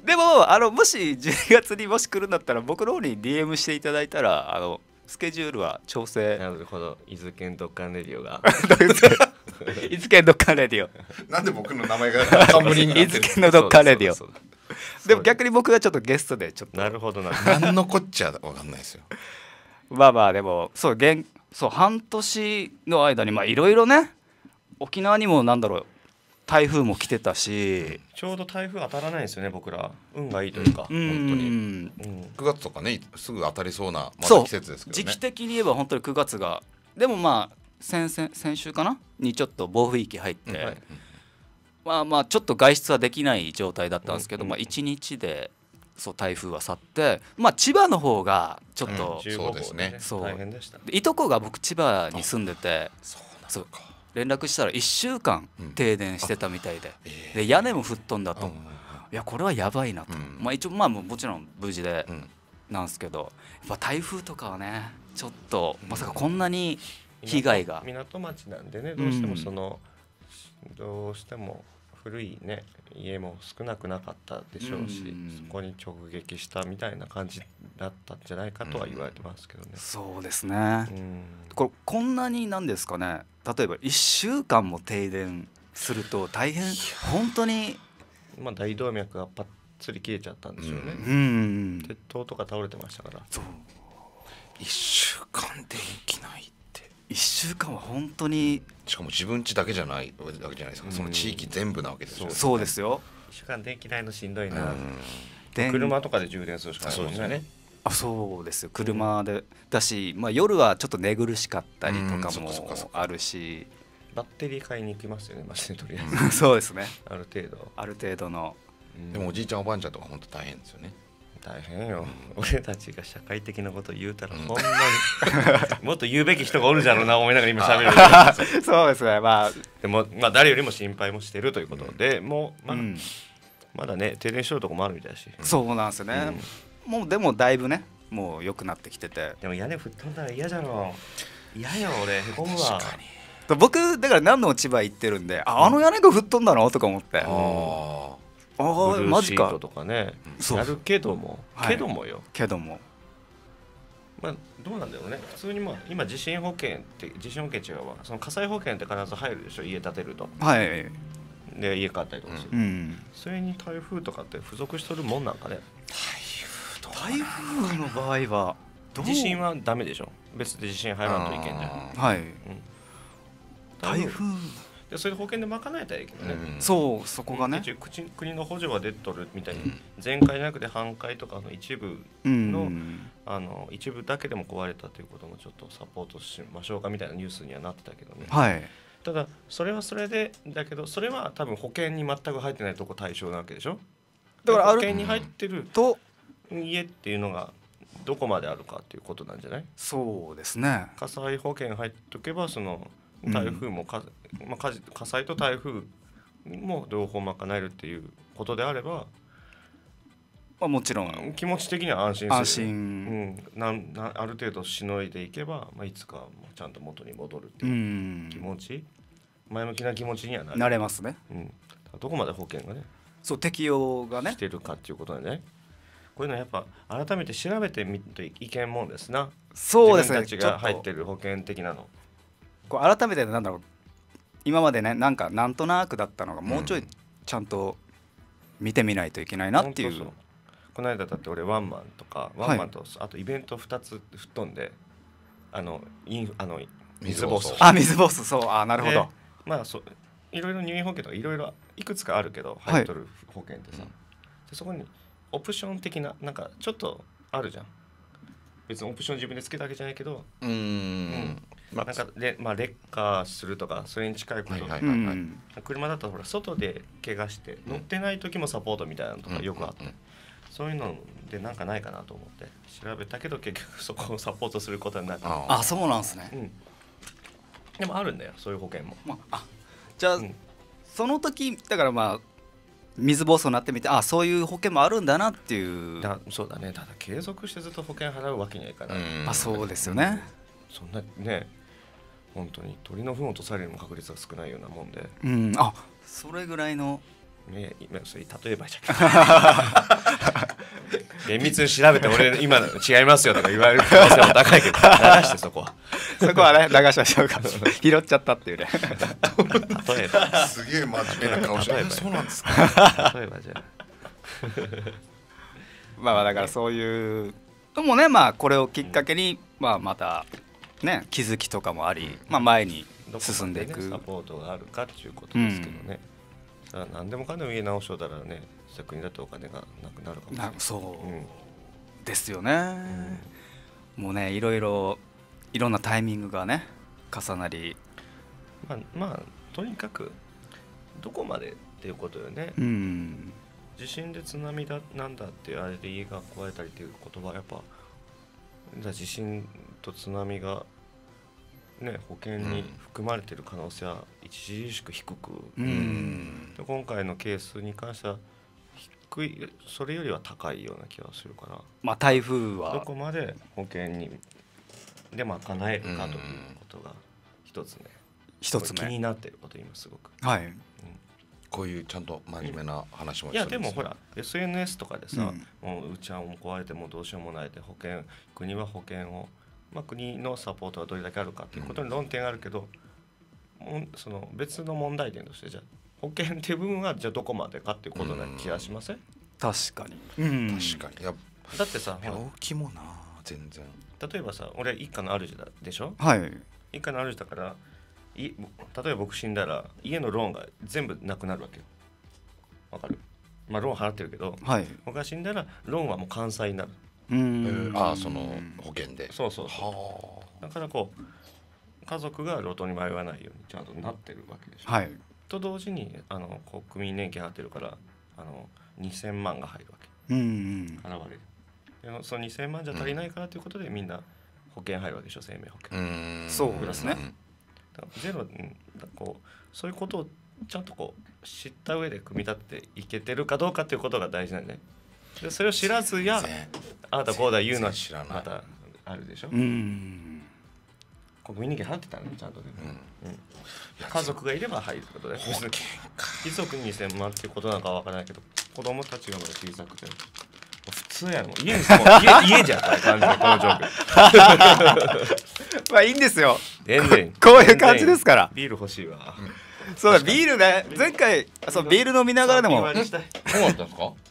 でもあのもし12月にもし来るんだったら僕の方に DM していただいたらあのスケジュールは調整なるほど伊豆県ドッカンレディオが *laughs* 伊豆県ドッカンレディオなんで僕の名前が冠に伊豆県のドッカンレディオでも逆に僕がちょっとゲストでちょっとなるほどな *laughs* 何のこっちゃわかんないですよまあまあでもそう現そう半年の間にまあいろいろね沖縄にもなんだろう台風も来てたしちょうど台風当たらないですよね僕ら運がいいというか、うん、本当に、うん、9月とかねすぐ当たりそうな、ま、季節ですけど、ね、時期的に言えば本当に9月がでもまあ先先先週かなにちょっと暴風域入って、うんはいまあまあちょっと外出はできない状態だったんですけど、まあ、1日でそう台風は去って、まあ、千葉の方がちょっと、うん、そうですねそういとこが僕千葉に住んでてそう連絡したら1週間停電してたみたいでうん、で屋根も吹っ飛んだと、うん、いやこれはやばいなと、まあ、一応まあもちろん無事でなんですけど、やっぱ台風とかはねちょっとまさかこんなに被害が港町なんでねどうしてもその、うんどうしても古いね家も少なくなかったでしょうし、うんそこに直撃したみたいな感じだったんじゃないかとは言われてますけどね。うん、そうですね、うん、これこんなになんですかね例えば1週間も停電すると大変本当に。まあ、大動脈がパッつり切れちゃったんでしょうね、鉄塔とか倒れてましたからそう一週間電気ないっ1週間は本当にしかも自分家だけじゃないわけじゃないですか、その地域全部なわけですよね、そうですよ1週間電気代のしんどいな、車とかで充電するしかないもんねあそうですよ車で、だし、まあ、夜はちょっと寝苦しかったりとかもあるし、バッテリー買いに行きますよね *laughs* マジでとりあえずそうですねある程度ある程度のでもおじいちゃんおばあちゃんとか本当大変ですよね大変よ、俺たちが社会的なこと言うたらほんまに *laughs* もっと言うべき人がおるじゃろうな思いながら今しゃべる *laughs* そうですねまあでも、まあ、誰よりも心配もしてるということで、もうまあ、まだね停電しとるとこもあるみたいだしそうなんですね、もうでもだいぶねもう良くなってきててでも屋根吹っ飛んだら嫌じゃろ嫌よ俺へこむわ僕だから何度も千葉行ってるんでああの屋根が吹っ飛んだのとか思って、ああマジかとかねやるけども、けどもよけどもまあどうなんだろうね普通にまあ今地震保険って地震保険違うわその火災保険って必ず入るでしょ家建てるとはいで家買ったりとかする、うん、それに台風とかって付属しとるもんなんかね台風台風の場合は地震はダメでしょ別で地震入らんといけんじゃんはい、うん、台風でそれ保険で賄えたらいいけどね、そうそこがね国の補助は出とるみたいに、全開じゃなくて半壊とかの一部の,、あの一部だけでも壊れたということもちょっとサポートしましょうかみたいなニュースにはなってたけどね。はいただそれはそれでだけどそれは多分保険に全く入ってないとこ対象なわけでしょだから保険に入ってると家っていうのがどこまであるかっていうことなんじゃないそうですね火災保険入っとけばその台風もか、うん、まあ、火事火災と台風も両方賄えるっていうことであれば、まあ、もちろん気持ち的には安心安心、うん、なんなある程度しのいでいけば、まあ、いつかちゃんと元に戻るっていう気持ち、前向きな気持ちにはなるなれますね、うん、どこまで保険がねそう適用がねしてるかっていうことでねこういうのやっぱ改めて調べてみるといけんもんですなそうですね自分ちが入ってる保険的なのこう改めてなんだろう今までねなんかなんとなくだったのがもうちょいちゃんと見てみないといけないなっていう。うん、この間だって俺ワンマンとかワンマンと、はい、あとイベント2つ吹っ飛んであのインあの水ボスあ水ボスそうあなるほどまあそういろいろ入院保険とかいろいろいくつかあるけど入っとる保険ってさ、はい、でそこにオプション的ななんかちょっとあるじゃん別にオプション自分でつけたわけじゃないけどうん、まあ、なんかで、まあ、劣化するとかそれに近いことはいはいはいはい車だとほら外で怪我して乗ってない時もサポートみたいなのとかよくあって、うんそういうのでなんかないかなと思って調べたけど結局そこをサポートすることになってああそうなんですね、うん、でもあるんだよそういう保険も、まあ、あじゃあ、うんその時だからまあ水暴走になってみてあそういう保険もあるんだなっていうだそうだねただ継続してずっと保険払うわけにはいかない、うあそうですよね、そんなね本当に鳥の糞落とされるも確率が少ないようなもんで、うん、あそれぐらいのね今それ例えばじゃ *laughs* 厳密に調べて俺今違いますよとか言われる可能性も高いけど流してそこはそこはね流しましょうか拾っちゃったっていうね例えばすげえ真面目な顔してそうなんですか例えばじゃあまあだからそういうでもねまあこれをきっかけに、まあまたね気づきとかもあり、まあ前に進んでいく、サポートがあるかっていうことですけどね、うん、何でもかんでも言い直しうだろらねした国だとお金がなくなるかもしれないそう、うん、ですよね、うん、もうねいろいろいろんなタイミングがね重なりまあ、まあ、とにかくどこまでっていうことよね、うん、地震で津波だなんだってあれで家が壊れたりっていう言葉はやっぱじゃ地震と津波がね、保険に含まれている可能性は著しく低く、うん、で今回のケースに関してはいそれよりは高いような気がするからまあ台風はどこまで保険にで賄えるかということが一つね一つ気になってること今すごくはい、うん、こういうちゃんと真面目な話も、いやでもほら SNS とかでさ、うん、もううちはもう壊れてもどうしようもないで保険国は保険を、まあ、国のサポートがどれだけあるかということに論点があるけど、うん、その別の問題点としてじゃあ保険っていう部分はじゃあどこまでかっていうことな気がしません確かに、うん、確かにやだってさ病気もな全然例えばさ俺一家の主だでしょはい一家の主だからい例えば僕死んだら家のローンが全部なくなるわけよわかるまあローン払ってるけど、はい、僕が死んだらローンはもう完済になるうんああその保険でそうそうそうだからこう家族が路頭に迷わないようにちゃんとなってるわけでしょ、はい、と同時にあの国民年金払ってるからあの2,000万が入るわけ、うんうん、払われるでその2,000万じゃ足りないからということで、みんな保険入るわけでしょ生命保険そうですねゼロだこうそういうことをちゃんとこう知った上で組み立てていけてるかどうかということが大事なんででそれを知らずやあなたこうだ言うのはまたあるでしょ。ううん国民年金払ってたねちゃんとね、うんうん、家族がいれば入るってことで貴族に2000万っていうことなんかわからないけど子供たちがまだ小さくて普通やん家に住もう *laughs* 家家じゃんこ感じでこの状況 *laughs* まあいいんですよ全然こういう感じですからビール欲しいわ、うんそうだビールね前回そうビール飲みながらでもうだったんですか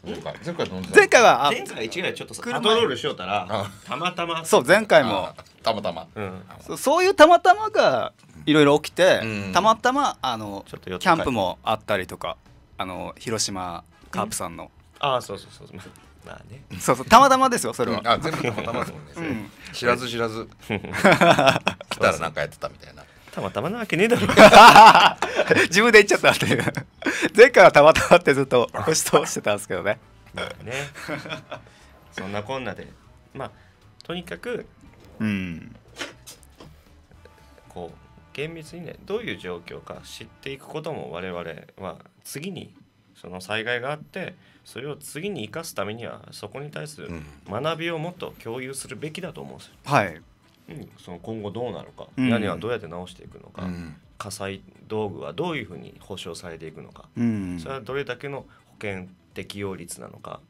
前回前回ん前回は前回1ぐちょっとアドロールしようたらたまたまそう前回もたまたま、そういうたまたまがいろいろ起きて、たまたまあのキャンプもあったりとかあの広島カープさんの、ああそうそうそうまあね、そうそうたまたまですよそれは、あ全部たまたまですもんね、知らず知らず *laughs* 来たらなんかやってたみたいなたまたまなわけねえだろ *laughs* 自分で言っちゃったっていう前回はたまたまってずっと押し通してたんですけどねねそんなこんなでまあとにかく、うん、こう厳密にねどういう状況か知っていくことも我々は次にその災害があってそれを次に生かすためにはそこに対する学びをもっと共有するべきだと思うんですよ。うん、はいその今後どうなのか、うん、屋根はどうやって直していくのか、うん、火災道具はどういうふうに保証されていくのか、うん、それはどれだけの保険適用率なのか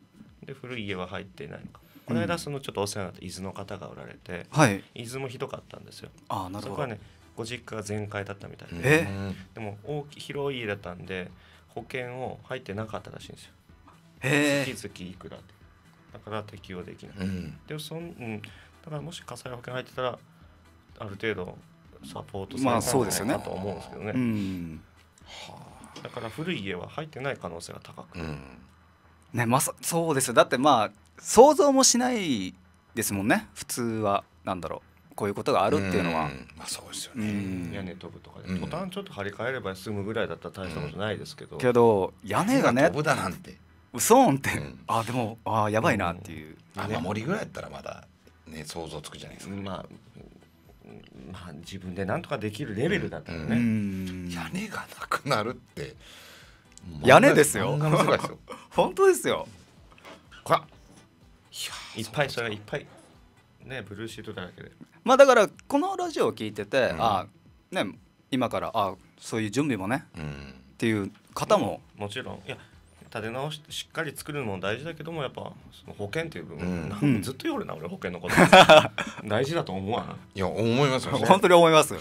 で古い家は入っていないのかこの間そのちょっとお世話になった伊豆の方がおられて、はい、伊豆もひどかったんですよ。あなるほどねご実家が全壊だったみたいででも大き広い家だったんで保険を入ってなかったらしいんですよ。月々いくらだから適用できない。でそん、うんだからもし火災保険入ってたらある程度サポートされたんじゃなと思うんですけどね,、あ、だから古い家は入ってない可能性が高く、うん、ねまあ、そうですだってまあ想像もしないですもんね普通は何だろうこういうことがあるっていうのは、まあ、そうですよね、屋根飛ぶとかで、ね、トちょっと張り替えれば済むぐらいだったら大したことないですけど、けど屋根がね飛ぶだなんてうそんって、あでもあやばいなっていう、雨漏りぐらいだったらまだね、想像つくじゃないですか、ね、まあまあ、自分で何とかできるレベルだったらね、うん、屋根がなくなるって屋根ですよ *laughs* 本当ですよこいっぱいそれはいっぱいねブルーシートだらけでまあだからこのラジオを聞いてて、うん、あね今からあそういう準備もね、うん、っていう方も、もちろんいや立て直してしっかり作るのも大事だけどもやっぱその保険っていう部分、うん、ずっと言れな俺 *laughs* 保険のこと大事だと思わないや思いますよ、ね、本当に思います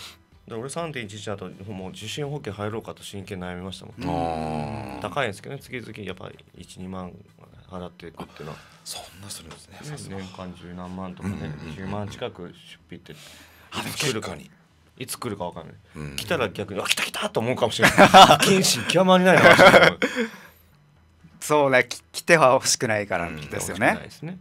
で俺3.11だともう地震保険入ろうかと真剣悩みましたもん、ね、高いんですけどね月々やっぱり12万払っていくっていうのはそんなするんですね年間十何万とかね、うんうん、10万近く出費って来るかにいつ来るか分かんない、うん、来たら逆に「あ来た来た!」と思うかもしれない *laughs* 謹慎極まりないなそうね来ては欲しくないからですよねうん、でね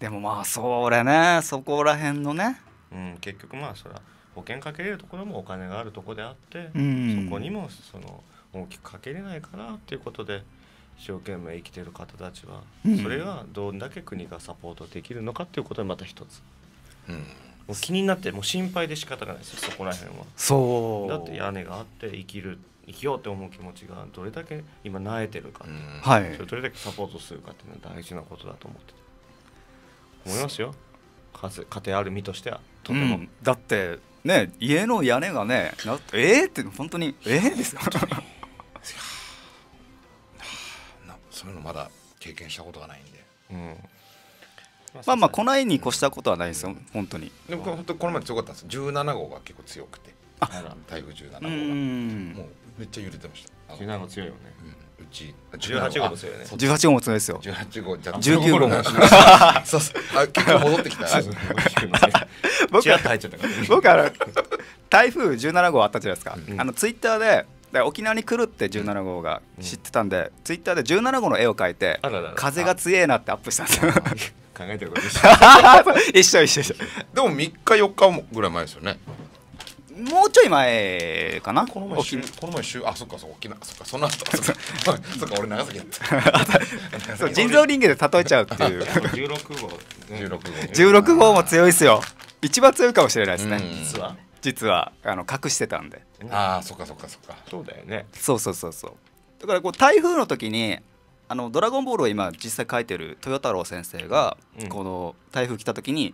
でもまあそれねそこら辺のね、うん、結局まあそれは保険かけれるところもお金があるとこであって、うん、そこにもその大きくかけれないからっていうことで一生懸命生きてる方たちは、それがどんだけ国がサポートできるのかっていうことにまた一つ、うん、もう気になってもう心配で仕方がないですよそこら辺はそうだって屋根があって生きるって生きようって思う気持ちがどれだけ今なえてるか、はい、それどれだけサポートするかっていうのは大事なことだと思って思いますよ家庭ある身としてはとても、うん、だってね家の屋根がねなえー、って本当にええー、ですよ *laughs* そういうのまだ経験したことがないんで、うん、まあまあこの絵に越したことはないですよ、うん、本当にでも本当この前強かったんです17号が結構強くてあ台風17号がうもうめっちゃ揺れてました十七号強いよね、うん、うち十八号も強いね18号も強いですよ十八号じゃ19号も *laughs* そうそうあ結構戻ってきた *laughs* 僕は入っちゃったから、ね、僕は台風十七号あったじゃないですか、うん、あのツイッターで沖縄に来るって17号が知ってたんで、うん、ツイッターで17号の絵を描いて風が強えなってアップしたんですよ考えてること一緒 *laughs* 一緒一緒でも3日4日ぐらい前ですよねもうちょい前かなこの前週この前週あそっかそっか沖縄そっかその後 *laughs* そっかそっか俺長崎やった *laughs* そう人造人間で例えちゃうっていう16 *laughs* 号16号も強いっすよ一番強いかもしれないですね実は実はあの隠してたんでああそっかそっかそっかそうだよねそうそうそうそうだからこう台風の時にあのドラゴンボールを今実際書いてる豊太郎先生が、この台風来た時に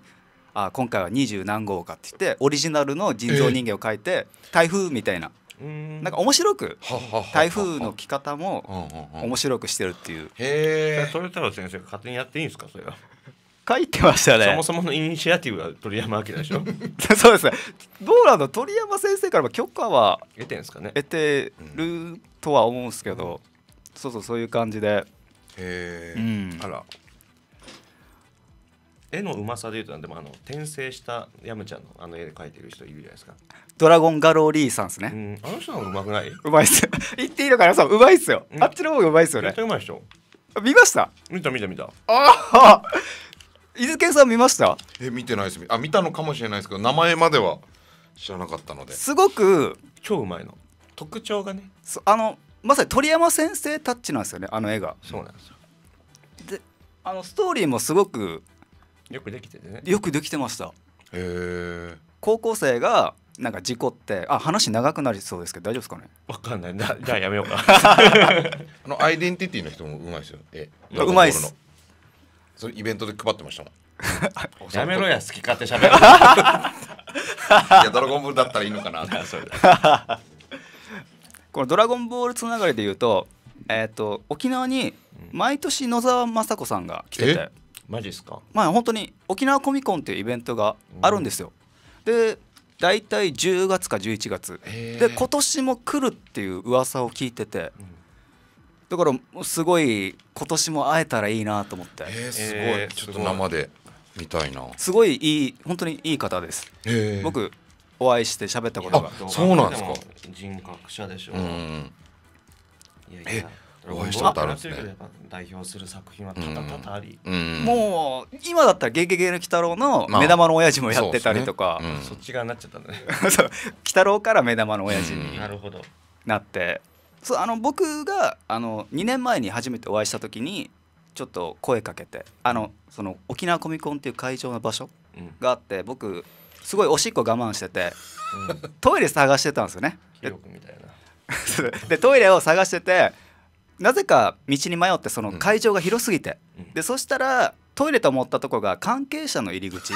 あ今回は二十何号かって言ってオリジナルの人造人間を書いて、台風みたいな。なんか面白く台風の来方も面白くしてるっていう。へえ。それたら先生勝手にやっていいんですかそれは。書いてましたね。そもそものイニシアティブは鳥山明でしょ。*laughs* そうですね。どうなんだ鳥山先生からも許可は得てんですかね。得てるとは思うんですけど、うん、そうそうそういう感じで。へえ。うん、あら。絵のうまさでいうとでもあの転生したヤムちゃんのあの絵で描いてる人いるじゃないですかドラゴンガローリーさんですね、うん、あの人のうまくないうまいっすよ言っていいのかなそううまいっすよあっちの方がうまいっすよね絶対うまいでしょ見ました見た見た見たああ伊豆健さん見ましたえ見てないっすあ見たのかもしれないですけど名前までは知らなかったのですごく超うまいの特徴がねあのまさに鳥山先生タッチなんですよねあの絵がそうなんですよであのストーリーもすごくよくできててねよくできてましたへえ高校生がなんか事故ってあ話長くなりそうですけど大丈夫ですかねわかんないなじゃあやめようか *laughs* あのアイデンティティの人もうまいですよえうまいっすそれイベントで配ってましたもん *laughs* やめろや好き勝手しゃべる *laughs* いやドラゴンボールだったらいいのかなってこのドラゴンボールつながりで言うとえっ、ー、と沖縄に毎年野沢雅子さんが来ててマジっすかまあ本当に沖縄コミコンっていうイベントがあるんですよ、うん、で大体10月か11月で今年も来るっていう噂を聞いてて、だからすごい今年も会えたらいいなと思ってすごいちょっと生で見たいなすごいいい本当にいい方です僕お会いして喋ったことがそうなんですか人格者でしょう、うん、いやいやお会いしたことあるんですね代表する作品は多々あり、もう今だったら「ゲゲゲの鬼太郎」の目玉の親父もやってたりとか、まあ、そ、ねうん、そっち側になっちゃったんだね *laughs* 鬼太郎から目玉の親父になって、そうあの僕があの2年前に初めてお会いした時にちょっと声かけてあのその沖縄コミコンっていう会場の場所があって、僕すごいおしっこ我慢してて、トイレ探してたんですよね。で *laughs* トイレを探しててなぜか道に迷ってその会場が広すぎて、うん、でそしたらトイレと思ったとこが関係者の入り口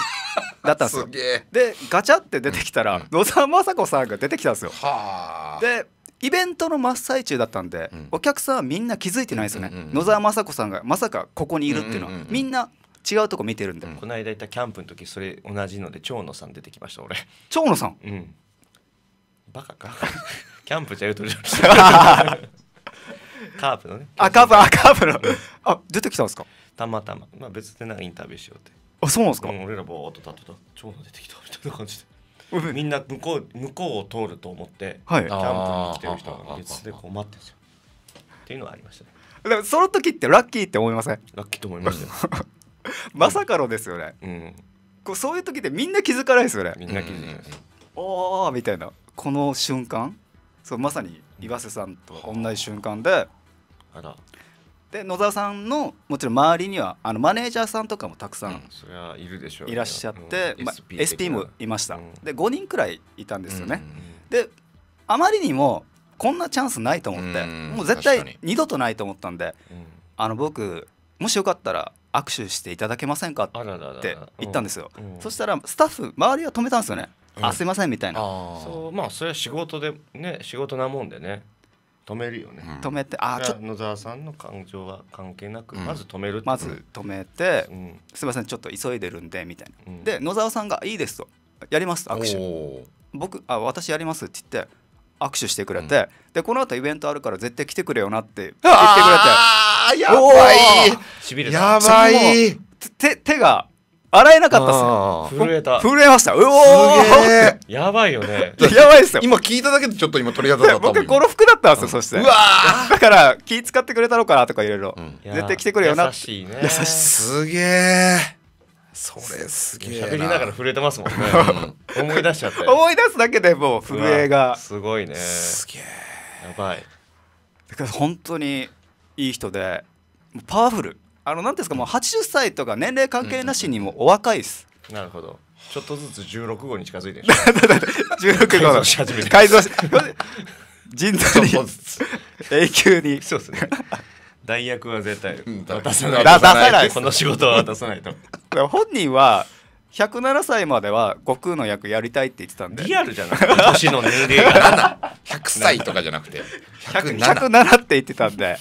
だったんですよ *laughs* でガチャって出てきたら、野沢雅子さんが出てきたんですよでイベントの真っ最中だったんで、うん、お客さんはみんな気づいてないですよね、うんうんうん、野沢雅子さんがまさかここにいるっていうのは、うんうんうん、みんな違うとこ見てるんで、この間いたキャンプの時それ同じので蝶野さん出てきました俺蝶野さん、うん、バカか *laughs* キャンプじゃ言うと *laughs* カープのねあカープあカープの、あ出てきたんですかたまたま、まあ、別でなんかインタビューしようってあそうなんですか、俺らぼーっと立ってたうど出てきたみたいな感じでみんな向こう向こうを通ると思って、はい、キャンプに来てる人が別でこう待ってんですよ。っていうのはありましたね。でもその時ってラッキーって思いませんラッキーと思いました *laughs* まさかのですよね。うん、こうそういう時ってみんな気づかないですよね。みんな気づかないです。うおーみたいなこの瞬間そうまさに岩瀬さんと同じ瞬間で。あらで野沢さんのもちろん周りにはあのマネージャーさんとかもたくさんいらっしゃって、まあ、SP もいました、で5人くらいいたんですよね、であまりにもこんなチャンスないと思って、もう絶対二度とないと思ったんで、あの僕もしよかったら握手していただけませんかって言ったんですよそしたらスタッフ周りは止めたんですよねあすませんみたいなそうまあそれは仕事でね仕事なもんでね止めるよね、止めてあちょ野沢さんの感情は関係なく、まず止めるまず止めて、すいませんちょっと急いでるんでみたいな、で野沢さんが「いいです」と「やります」握手僕あ私やりますって言って握手してくれて、でこの後イベントあるから絶対来てくれよなって言ってくれてやばいやばい手手が洗えなかったっすよ震えた震えましたうおやばいよね *laughs* やばいっすよ今聞いただけでちょっと今取り当たった僕56服だったんすよそしてうわだから気使ってくれたのかなとかいろいろ絶対来てくれよな優しいね優しいすげえそれすげえ喋りながら震えてますもんね、思い出しちゃって思い出すだけでもう震えがすごいねすげえやばいだから本当にいい人でパワフルあのなんですかもう80歳とか年齢関係なしにもお若いです、うん、なるほどちょっとずつ16号に近づいて *laughs* 十16号の改造し人臓に永久にそうですね代役は絶対渡さない出さないこの仕事は渡さないと本人は107歳までは悟空の役やりたいって言ってたんでリアルじゃない年の年齢が100 *laughs* 歳とかじゃなくて 107, 107って言ってたんで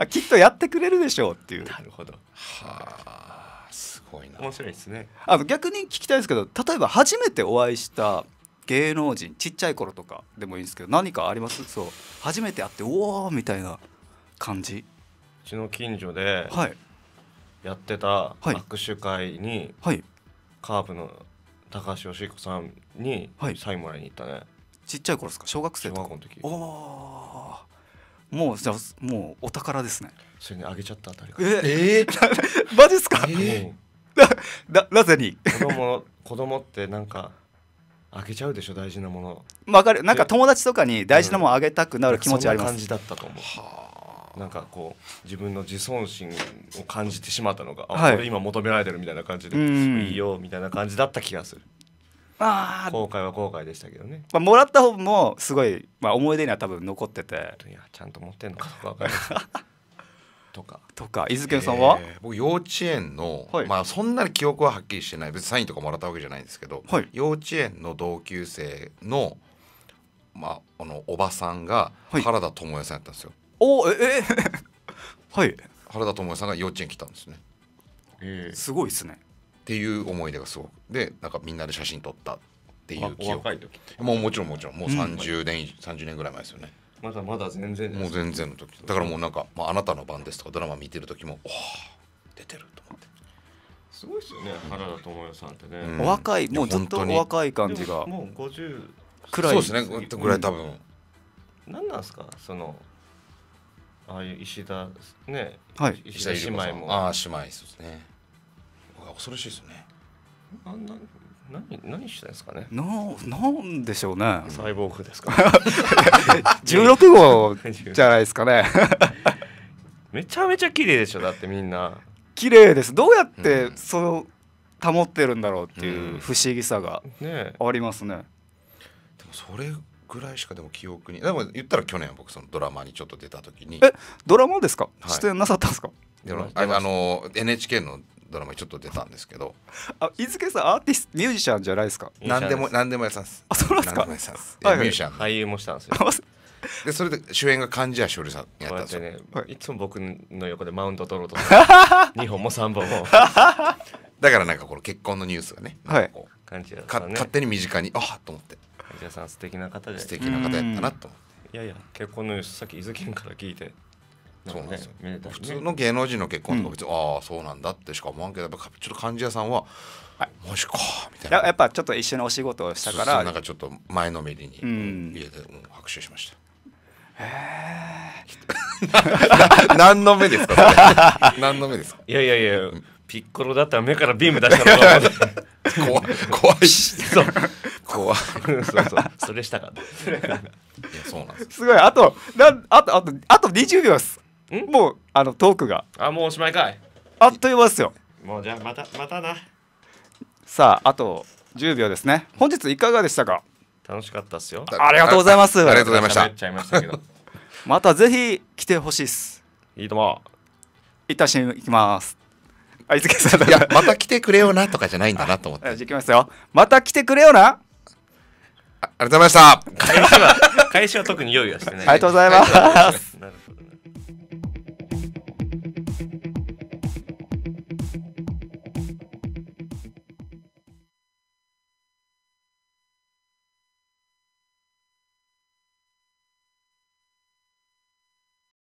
あきっとやってくれるでしょうっていうなるほどはあすごいな面白いですねあの逆に聞きたいですけど例えば初めてお会いした芸能人ちっちゃい頃とかでもいいんですけど何かありますそう初めて会っておおみたいな感じうちの近所ではい、やってた握手会に、はい、カープの高橋義彦さんにサインもらいに行ったね、はい、ちっちゃい頃ですか小学生とか小学校の時おおもうじゃもうお宝ですねそれにあげちゃったあたええー、*laughs* マジですか、えー、なぜに子供子供ってなんかあげちゃうでしょ大事なものわかるなんか友達とかに大事なものあげたくなる気持ちあります、うん、感じだったと思うなんかこう自分の自尊心を感じてしまったのが、はい、あ今求められてるみたいな感じで、いいよみたいな感じだった気がするあ後悔は後悔でしたけどね、まあ、もらった方もすごい、まあ、思い出には多分残ってていやちゃんと持ってんのかとか分かとかとか伊豆健さんは、えー、僕幼稚園の、はい、まあそんなに記憶ははっきりしてない別にサインとかもらったわけじゃないんですけど、はい、幼稚園の同級生のまああのおばさんが原田知世さんやったんですよ、*laughs* はい、おええー、はい原田知世さんが幼稚園来たんですね、えー、すごいですねっていう思い出がすごくでなんかみんなで写真撮ったっていう記憶もうもちろんもちろんもう30年、うん、30年ぐらい前ですよねまだまだ全然もう全然の時だからもうなんか「まあ、あなたの番です」とかドラマ見てる時も「お出てる」と思ってすごいですよね原田知世さんってね、うん、若いもうずっと若い感じがもう50くらいそうですねぐらい多分、うん、何なんですかそのああいう石田ね、はい、石田姉妹もああ姉妹そうですね恐ろしいですねなな何何してんですかねななんでしょうねサイボーグですか16 *laughs* 号 *laughs* じゃないですかね *laughs* めちゃめちゃ綺麗でしょだってみんな綺麗ですどうやってその、う保ってるんだろうっていう不思議さがありますねね、でもそれぐらいしかでも記憶にでも言ったら去年僕そのドラマにちょっと出た時にえドラマですか、出演なさったんですかあの NHK のドラマにちょっと出たんですけどあ伊豆家さんアーティストミュージシャンじゃないですか何でも何でも屋さんですあそうですか何でも屋さんです、はい、ミュージシャン俳優もしたんですよ *laughs* でそれで主演が貫地谷しおりさんやったんですよ、ね、いつも僕の横でマウント取ろうと2 *laughs* 本も3本も *laughs* だからなんかこの結婚のニュースがねはい貫地谷さん、ね、勝手に身近にあっと思って貫地谷さん素敵な方で素敵な方やったなと思っていやいや結婚のニュースさっき伊豆県から聞いてそうね、普通の芸能人の結婚とかうん、ああそうなんだってしか思わんけどやっぱちょっと患者さんは、はい、マジかみたいなやっぱちょっと一緒にお仕事をしたからなんかちょっと前のめりに、家で、うん、拍手しましたへえ *laughs* 何の目ですか *laughs* 何の目ですかいやいやいや、うん、ピッコロだったら目からビーム出したのか *laughs* 怖い怖いそう怖いそうそうそれしたかったいやそうなんですすごいあとなあとあとあと20秒ですもうあのトークがあもうおしまいかいあっという間ですよもうじゃあまたまたなさああと10秒ですね本日いかがでしたか楽しかったっすよありがとうございますありがとうございましたっちゃいましたけど *laughs* またぜひ来てほしいっすいいともい一旦しに行きますあいつけさんいやまた来てくれよなとかじゃないんだなと思って *laughs* じゃあきますよまた来てくれよなありがとうございました。会社は、会社は特に用意はしてない、ね。ありがとうございます。